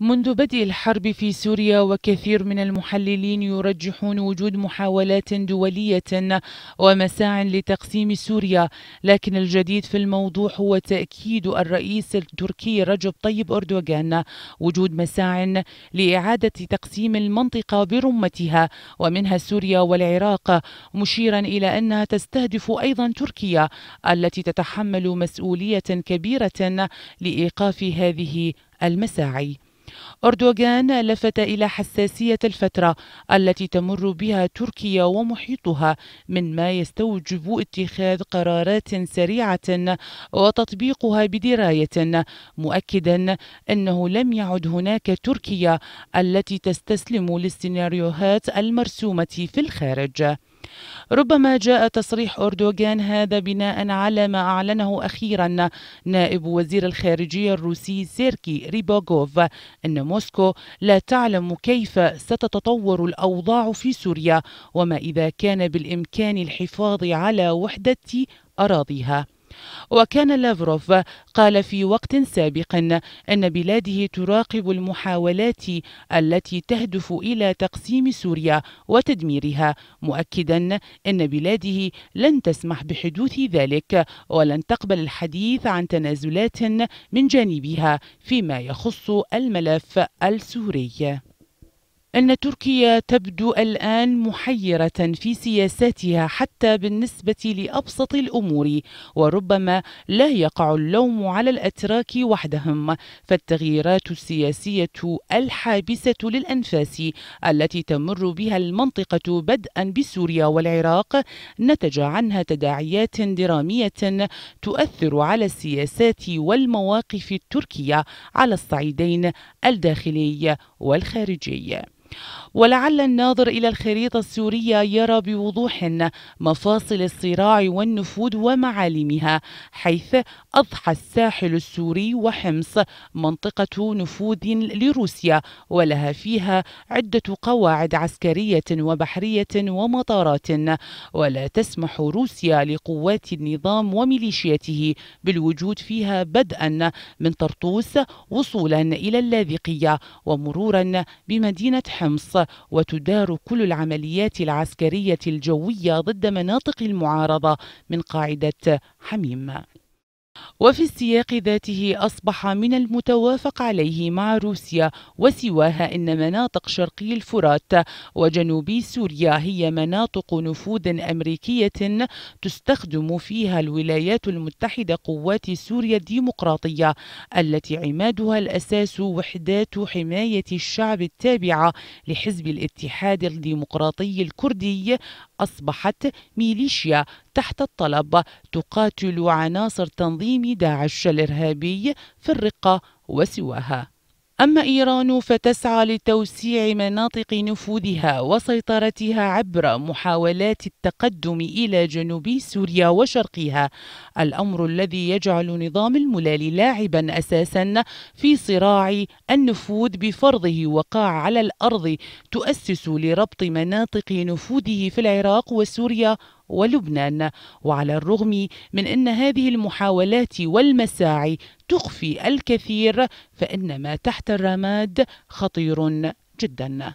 منذ بدء الحرب في سوريا وكثير من المحللين يرجحون وجود محاولات دولية ومساع لتقسيم سوريا لكن الجديد في الموضوع هو تأكيد الرئيس التركي رجب طيب أردوغان وجود مساع لإعادة تقسيم المنطقة برمتها ومنها سوريا والعراق مشيرا إلى أنها تستهدف أيضا تركيا التي تتحمل مسؤولية كبيرة لإيقاف هذه المساعي أردوغان لفت إلى حساسية الفترة التي تمر بها تركيا ومحيطها من ما يستوجب اتخاذ قرارات سريعة وتطبيقها بدراية مؤكدا أنه لم يعد هناك تركيا التي تستسلم للسيناريوهات المرسومة في الخارج ربما جاء تصريح أردوغان هذا بناء على ما أعلنه أخيرا نائب وزير الخارجية الروسي سيركي ريبوغوف أن موسكو لا تعلم كيف ستتطور الأوضاع في سوريا وما إذا كان بالإمكان الحفاظ على وحدة أراضيها وكان لافروف قال في وقت سابق أن بلاده تراقب المحاولات التي تهدف إلى تقسيم سوريا وتدميرها مؤكدا أن بلاده لن تسمح بحدوث ذلك ولن تقبل الحديث عن تنازلات من جانبها فيما يخص الملف السوري أن تركيا تبدو الآن محيرة في سياساتها حتى بالنسبة لأبسط الأمور وربما لا يقع اللوم على الأتراك وحدهم فالتغييرات السياسية الحابسة للأنفاس التي تمر بها المنطقة بدءا بسوريا والعراق نتج عنها تداعيات درامية تؤثر على السياسات والمواقف التركية على الصعيدين الداخلي والخارجي ولعل الناظر إلى الخريطة السورية يرى بوضوح مفاصل الصراع والنفوذ ومعالمها حيث أضحى الساحل السوري وحمص منطقة نفوذ لروسيا ولها فيها عدة قواعد عسكرية وبحرية ومطارات ولا تسمح روسيا لقوات النظام وميليشياته بالوجود فيها بدءا من طرطوس وصولا إلى اللاذقية ومرورا بمدينة حمص حمص وتدار كل العمليات العسكرية الجوية ضد مناطق المعارضة من قاعدة حميم وفي السياق ذاته أصبح من المتوافق عليه مع روسيا وسواها أن مناطق شرقي الفرات وجنوبي سوريا هي مناطق نفوذ أمريكية تستخدم فيها الولايات المتحدة قوات سوريا الديمقراطية التي عمادها الأساس وحدات حماية الشعب التابعة لحزب الاتحاد الديمقراطي الكردي أصبحت ميليشيا تحت الطلب تقاتل عناصر تنظيم داعش الإرهابي في الرقة وسواها أما إيران فتسعى لتوسيع مناطق نفوذها وسيطرتها عبر محاولات التقدم إلى جنوب سوريا وشرقها الأمر الذي يجعل نظام الملال لاعبا أساسا في صراع النفوذ بفرضه وقاع على الأرض تؤسس لربط مناطق نفوذه في العراق وسوريا ولبنان وعلى الرغم من أن هذه المحاولات والمساعي تخفي الكثير فإن ما تحت الرماد خطير جداً